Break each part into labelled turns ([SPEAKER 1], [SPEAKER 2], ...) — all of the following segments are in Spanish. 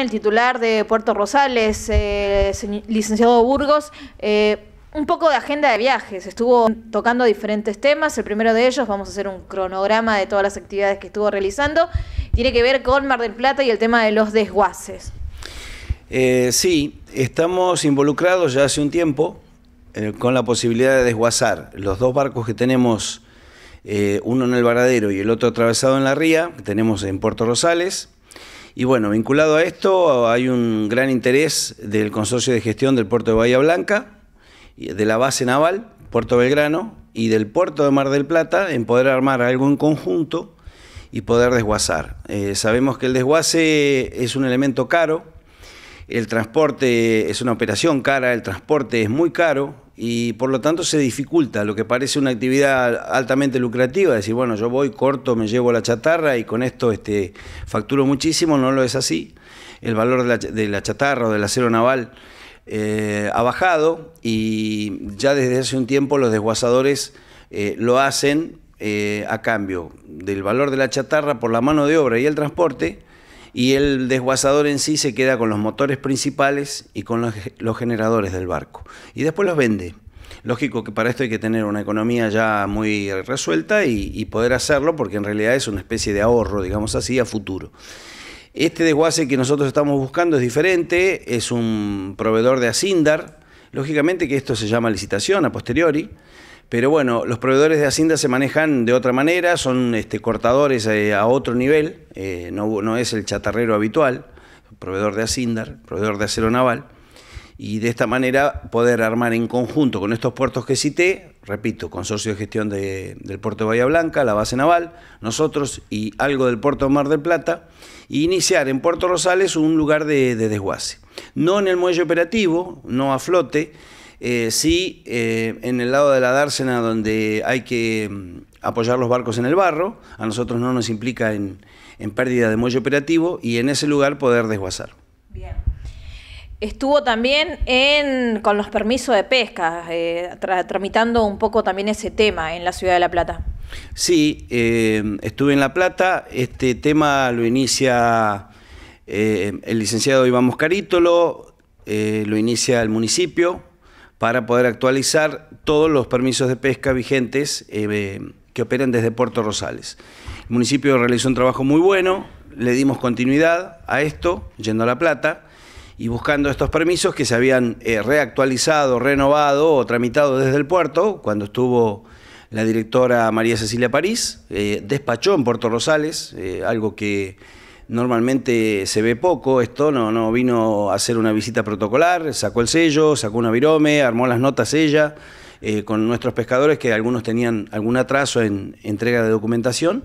[SPEAKER 1] el titular de Puerto Rosales, eh, licenciado Burgos, eh, un poco de agenda de viajes. Estuvo tocando diferentes temas. El primero de ellos, vamos a hacer un cronograma de todas las actividades que estuvo realizando, tiene que ver con Mar del Plata y el tema de los desguaces.
[SPEAKER 2] Eh, sí, estamos involucrados ya hace un tiempo con la posibilidad de desguazar. Los dos barcos que tenemos, uno en el Varadero y el otro atravesado en la ría, que tenemos en Puerto Rosales, y bueno, vinculado a esto, hay un gran interés del Consorcio de Gestión del Puerto de Bahía Blanca, de la base naval, Puerto Belgrano, y del puerto de Mar del Plata, en poder armar algo en conjunto y poder desguazar. Eh, sabemos que el desguace es un elemento caro, el transporte es una operación cara, el transporte es muy caro, y por lo tanto se dificulta lo que parece una actividad altamente lucrativa, decir, bueno, yo voy, corto, me llevo la chatarra y con esto este, facturo muchísimo, no lo es así. El valor de la, chatarra o del acero naval eh, ha bajado y ya desde hace un tiempo los desguazadores eh, lo hacen eh, a cambio del valor de la chatarra por la mano de obra y el transporte y el desguazador en sí se queda con los motores principales y con los, generadores del barco. Y después los vende. Lógico que para esto hay que tener una economía ya muy resuelta y, y, poder hacerlo porque en realidad es una especie de ahorro, digamos así, a futuro. Este desguace que nosotros estamos buscando es diferente, es un proveedor de Asindar, lógicamente que esto se llama licitación a posteriori, pero bueno, los proveedores de Hacienda se manejan de otra manera, son este, cortadores eh, a otro nivel, eh, no, es el chatarrero habitual, proveedor de Hacienda, proveedor de acero naval, y de esta manera poder armar en conjunto con estos puertos que cité, repito, consorcio de gestión del puerto de Bahía Blanca, la base naval, nosotros y algo del puerto Mar del Plata, e iniciar en Puerto Rosales un lugar de desguace. No en el muelle operativo, no a flote, eh, sí, eh, en el lado de la dársena, donde hay que mm, apoyar los barcos en el barro, a nosotros no nos implica en, pérdida de muelle operativo y en ese lugar poder desguazar. Bien.
[SPEAKER 1] Estuvo también con los permisos de pesca, eh, tramitando un poco también ese tema en la ciudad de La Plata.
[SPEAKER 2] Sí, estuve en La Plata. Este tema lo inicia el licenciado Iván Moscarítolo, lo inicia el municipio, para poder actualizar todos los permisos de pesca vigentes eh, que operan desde Puerto Rosales. El municipio realizó un trabajo muy bueno, le dimos continuidad a esto, yendo a La Plata, y buscando estos permisos que se habían eh, reactualizado, renovado o tramitado desde el puerto, cuando estuvo la directora María Cecilia París, eh, despachó en Puerto Rosales, algo que normalmente se ve poco, esto no, no vino a hacer una visita protocolar, sacó el sello, sacó una virome, armó las notas ella, eh, con nuestros pescadores que algunos tenían algún atraso en entrega de documentación.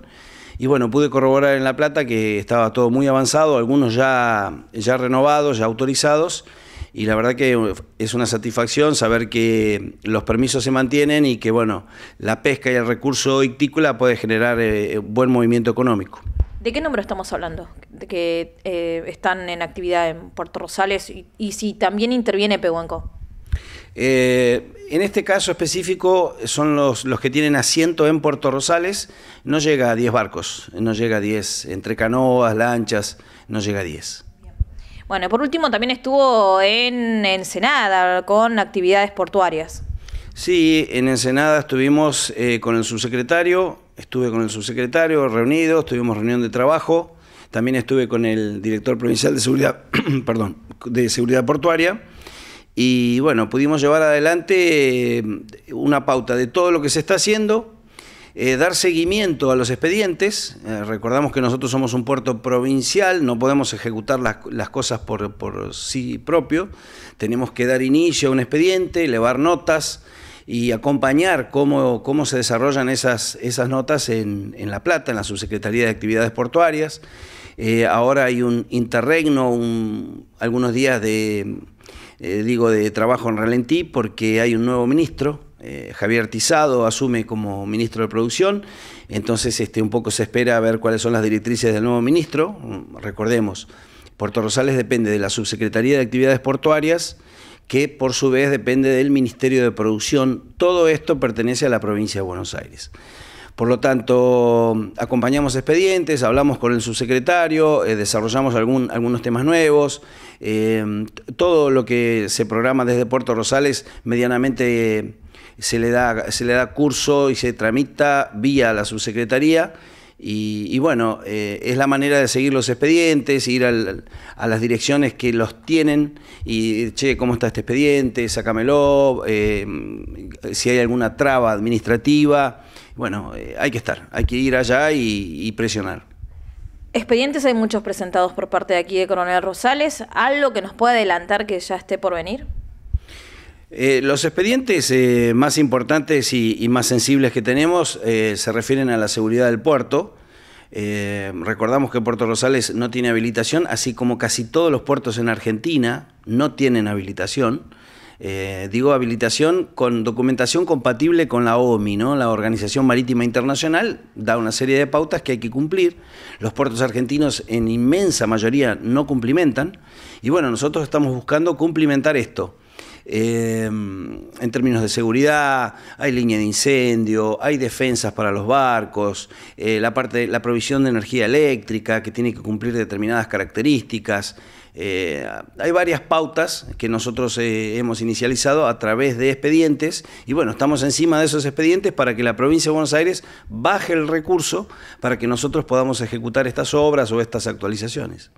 [SPEAKER 2] Y bueno, pude corroborar en La Plata que estaba todo muy avanzado, algunos ya, ya renovados, ya autorizados, y la verdad que es una satisfacción saber que los permisos se mantienen y que bueno, la pesca y el recurso ictícola puede generar eh, buen movimiento económico.
[SPEAKER 1] ¿De qué número estamos hablando? De que eh, están en actividad en Puerto Rosales y, si también interviene Pehuenco.
[SPEAKER 2] Eh, en este caso específico son los, los, que tienen asiento en Puerto Rosales, no llega a 10 barcos, no llega a 10, entre canoas, lanchas, no llega a 10.
[SPEAKER 1] Bueno, por último también estuvo en Ensenada con actividades portuarias.
[SPEAKER 2] Sí, en Ensenada estuvimos eh, con el subsecretario, estuve con el subsecretario reunido, tuvimos reunión de trabajo, también estuve con el director provincial de seguridad, perdón, de seguridad portuaria. Y bueno, pudimos llevar adelante eh, una pauta de todo lo que se está haciendo, eh, dar seguimiento a los expedientes. Eh, recordamos que nosotros somos un puerto provincial, no podemos ejecutar las, cosas por, por sí propio. Tenemos que dar inicio a un expediente, elevar notas, y acompañar cómo, cómo se desarrollan esas, esas notas en, La Plata, en la Subsecretaría de Actividades Portuarias. Eh, ahora hay un interregno, algunos días de, eh, digo, de trabajo en ralentí porque hay un nuevo ministro, eh, Javier Tizado asume como ministro de Producción, entonces este, un poco se espera a ver cuáles son las directrices del nuevo ministro. Recordemos, Puerto Rosales depende de la Subsecretaría de Actividades Portuarias que por su vez depende del Ministerio de Producción. Todo esto pertenece a la provincia de Buenos Aires. Por lo tanto, acompañamos expedientes, hablamos con el subsecretario, eh, desarrollamos algún, algunos temas nuevos, eh, todo lo que se programa desde Puerto Rosales medianamente eh, se le da, se le da curso y se tramita vía la subsecretaría. Y, bueno, eh, es la manera de seguir los expedientes, ir a las direcciones que los tienen y, che, ¿cómo está este expediente? Sácamelo, eh, si hay alguna traba administrativa. Bueno, eh, hay que estar, hay que ir allá y, y presionar.
[SPEAKER 1] Expedientes hay muchos presentados por parte de aquí de Coronel Rosales. ¿Algo que nos pueda adelantar que ya esté por venir?
[SPEAKER 2] Eh, los expedientes eh, más importantes y, más sensibles que tenemos eh, se refieren a la seguridad del puerto. recordamos que Puerto Rosales no tiene habilitación, así como casi todos los puertos en Argentina no tienen habilitación. digo habilitación con documentación compatible con la OMI, ¿no? la Organización Marítima Internacional, da una serie de pautas que hay que cumplir. Los puertos argentinos en inmensa mayoría no cumplimentan. Y bueno, nosotros estamos buscando cumplimentar esto. Em, en términos de seguridad, hay línea de incendio, hay defensas para los barcos, eh, la, parte, la provisión de energía eléctrica que tiene que cumplir determinadas características. Eh, hay varias pautas que nosotros eh, hemos inicializado a través de expedientes y bueno, estamos encima de esos expedientes para que la provincia de Buenos Aires baje el recurso para que nosotros podamos ejecutar estas obras o estas actualizaciones.